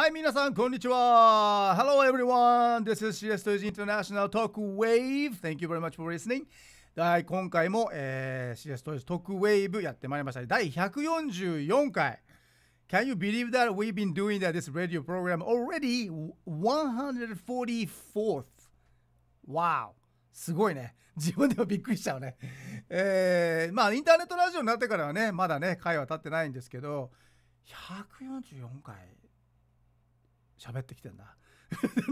はい、皆さん、こんにちは。Hello, everyone. This is CS2 International Talk Wave. Thank you very much for listening. はい、今回も、えー、CS トイズ特ウェイブやってまいりました。第144回。Can you believe that we've been doing that, this radio program already 144th? Wow! すごいね。自分でもびっくりしちゃうね。えー、まあ、インターネットラジオになってからはね、まだね、回は経ってないんですけど、144回喋ってきてんな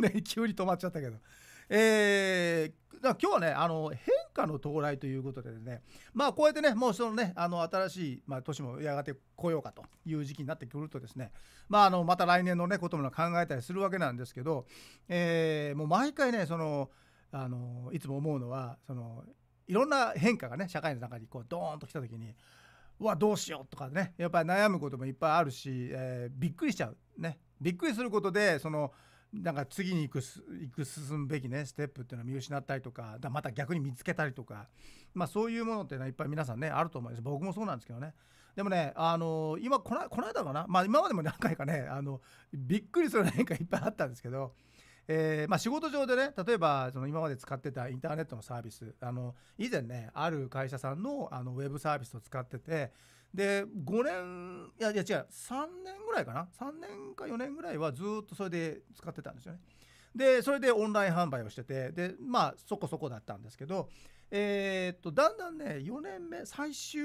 ね、急に止まっちゃったけど。えー、だ今日はねあの変化の到来ということでねまあこうやってねもうそのねあの新しい、まあ、年もやがて来ようかという時期になってくるとですねまああのまた来年のねことも考えたりするわけなんですけど、えー、もう毎回ねそのあのいつも思うのはそのいろんな変化がね社会の中にこうドーンと来た時にうわどうしようとかねやっぱり悩むこともいっぱいあるし、えー、びっくりしちゃうねびっくりすることでそのなんか次に行く行く進むべきねステップっていうのを見失ったりとかだまた逆に見つけたりとか、まあ、そういうものっていうのはいっぱい皆さんねあると思います僕もそうなんですけどねでもね、あの今このこの間かな、まあ、今までも何回かねあのびっくりする変化いっぱいあったんですけどえーまあ、仕事上でね例えばその今まで使ってたインターネットのサービスあの以前ねある会社さんのあのウェブサービスを使っててで5年いやいや違う3年ぐらいかな3年か4年ぐらいはずっとそれで使ってたんですよね。でそれでオンライン販売をしててでまあそこそこだったんですけど、えー、っとだんだんね4年目最終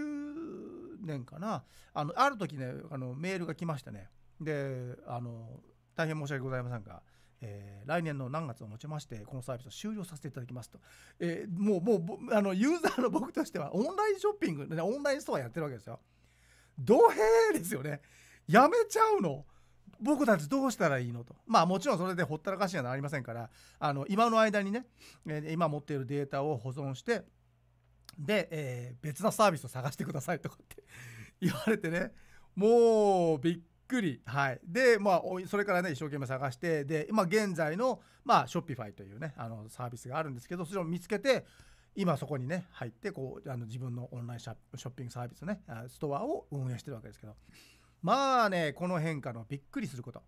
年かなあのある時ねあのメールが来ましてねであの大変申し訳ございませんが。えー、来年の何月をもちましてこのサービスを終了させていただきますと、えー、もうもう あのユーザーの僕としてはオンラインショッピングオンラインストアやってるわけですよどへーですよねやめちゃうの僕たちどうしたらいいのと。まあもちろんそれでほったらかしにはなりませんから、あの今の間にね、え今持っているデータを保存して、で、えー、別なサービスを探してくださいとかって 言われてね、もうびっくりはいでまあそれからね一生懸命探してで今現在のまあショッピファイというねあのサービスがあるんですけどそれを見つけて今そこにね入ってこうあの自分のオンラインショッピングサービスねストアを運営してるわけですけどまあねこの変化のびっくりすること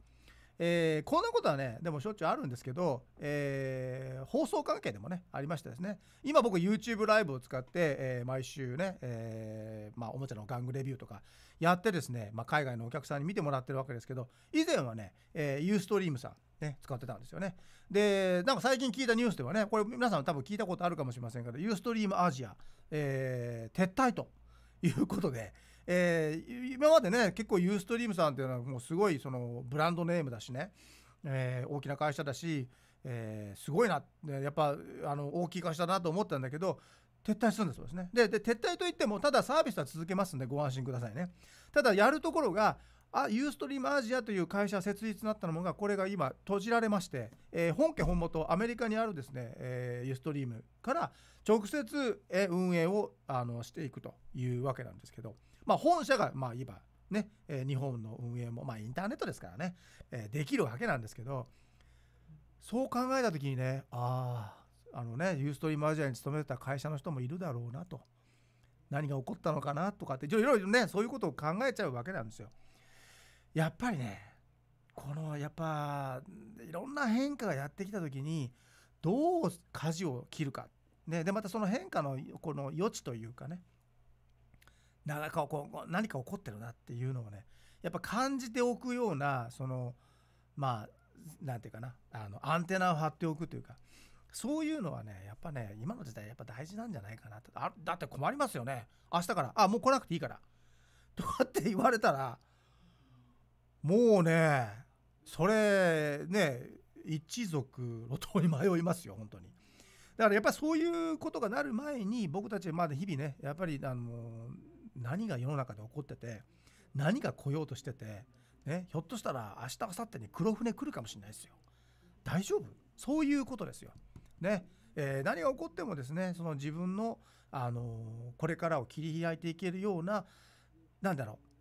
えー、こんなことはね、でもしょっちゅうあるんですけど、えー、放送関係でもね、ありましてですね、今僕 YouTube ライブを使って、えー、毎週ね、えまあ、おもちゃの玩具レビューとかやってですね、まあ、海外のお客さんに見てもらってるわけですけど、以前はね、えー、Ustream さん、ね、使ってたんですよね。で、なんか最近聞いたニュースではね、これ皆さん多分聞いたことあるかもしれませんけど、Ustream アジア、え撤退ということで、えー、今までね結構ユーストリームさんっていうのはもうすごいそのブランドネームだしね、えー、大きな会社だし、えー、すごいなやっぱあの大きい会社だなと思ったんだけど撤退するんだそうですねで撤退といってもただサービスは続けますんでご安心くださいねただやるところがあユーストリームアジアという会社設立になったものがこれが今閉じられまして、えー、本家本元アメリカにあるですね、えー、ユーストリームから直接、えー、運営をあのしていくというわけなんですけど、まあ、本社がまあ今ね、えー、日本の運営も、まあ、インターネットですからね、えー、できるわけなんですけどそう考えた時にねあああのねユーストリームアジアに勤めてた会社の人もいるだろうなと何が起こったのかなとかっていろいろねそういうことを考えちゃうわけなんですよ。やっぱりねこのやっぱいろんな変化がやってきた時にどう舵を切るか、ね、でまたその変化のこの余地というかね何かこう何か起こってるなっていうのをねやっぱ感じておくようなそのまあ何て言うかなあのアンテナを張っておくというかそういうのはね、やっぱね、今の時代やっぱ大事なんじゃないかなと。あだって困りますよね。明日から、あ、もう来なくていいから。とかって言われたら、もうねそれね一族路頭に迷いますよ本当にだからやっぱりそういうことがなる前に僕たちまだ日々ねやっぱりあの何が世の中で起こってて何が来ようとしてて、ね、ひょっとしたら明日明後日に黒船来るかもしれないですよ大丈夫そういうことですよねえー、何が起こってもですねその自分の、あのー、これからを切り開いていけるような何だろう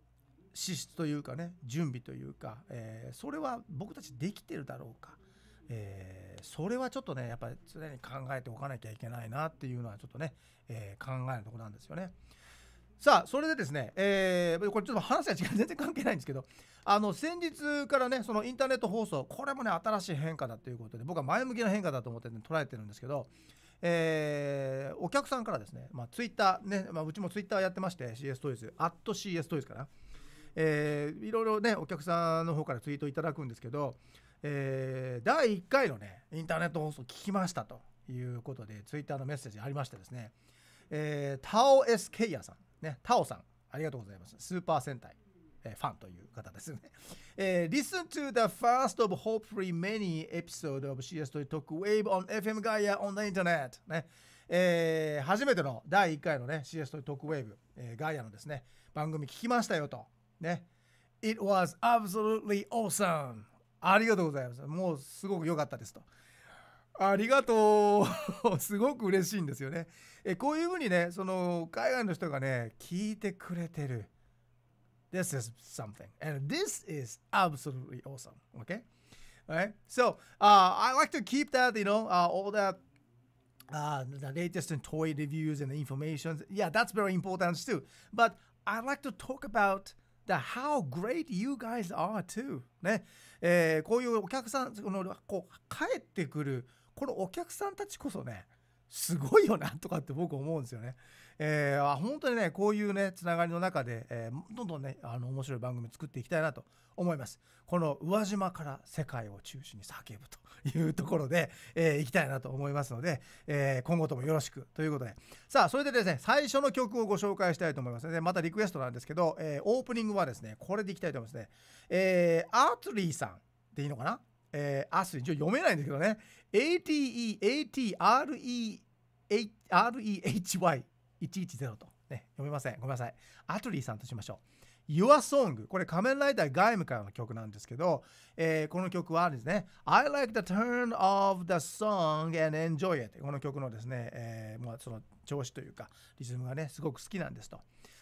資質というかね準備というか、えー、それは僕たちできてるだろうか、えー、それはちょっとねやっぱり常に考えておかなきゃいけないなっていうのはちょっとね、えー、考えるとこなんですよね。さあそれでですね、えー、これちょっと話う全然関係ないんですけどあの先日からねそのインターネット放送これもね新しい変化だということで僕は前向きな変化だと思って、ね、捉えてるんですけど、えー、お客さんからですね、まあ、ツイッターね、まあ、うちもツイッターやってまして CS トイズット CS トイズかなえー、いろいろねお客さんの方からツイートいただくんですけど、えー、第1回のねインターネット放送聞きましたということでツイッターのメッセージありましてですね、えー、タオエスケイヤさんねタオさんありがとうございますスーパー戦隊えー、ファンという方ですね。えー、Listen to the first of hopefully many episode of CS2 Talk Wave on FM Gaia on the Internet、ね。えー、初めての第1回のね CS2 Talk Wave、えー、ガイアのですね番組聞きましたよとね。It was absolutely awesome! ありがとうございます。もうすごく良かったですと。ありがとうすごく嬉しいんですよね。えこういうふうにね、その海外の人がね、聞いてくれてる。This is something. And this is absolutely awesome. Okay? r i g h t So, uh, I like to keep that, you know, uh, all that. Uh, the latest i n toy reviews and information. Yeah, that's very important too. But I like to talk about the how great you guys are too ね、えー、こういうお客さんこのこう帰ってくるこのお客さんたちこそねすごいよなとかって僕思うんですよね。えー、本当にねこういうねつながりの中で、えー、どんどんねあの面白い番組作っていきたいなと思います。この宇和島から世界を中心に叫ぶというところで、えー、いきたいなと思いますので、えー、今後ともよろしくということでさあそれでですね最初の曲をご紹介したいと思いますの、ね、でまたリクエストなんですけど、えー、オープニングはですねこれでいきたいと思いますね。えー、アートリーさんでいいのかなえー、アスリー、読めないんですけどね、ATE、ATREE REHY110 と、ね、読みません。ごめんなさい。アトリーさんとしましょう。Your Song。これ仮面ライダー外務からの曲なんですけど、えー、この曲はですね、I like the turn of the song and enjoy it。この曲のですね、えー、まあ、その調子というか、リズムがね、すごく好きなんですと。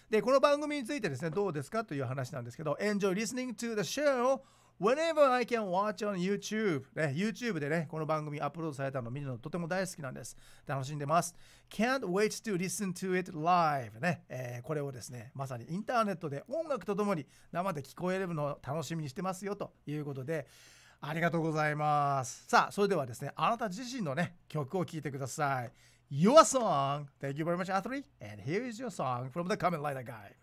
で、この番組についてですね、どうですかという話なんですけど、Enjoy listening to the show whenever I can watch on YouTube、ね、YouTube でね、この番組アップロードされたのを見るのとても大好きなんです。楽しんでます。can't wait to listen to it live ね、えー、これをですね、まさにインターネットで音楽とともに生で聞こえるのを楽しみにしてますよということで、ありがとうございます。さあ、それではですね、あなた自身のね、曲を聴いてください。Your song! Thank you very much, a t h r e e And here is your song from the c o m m e n l i d e r Guy.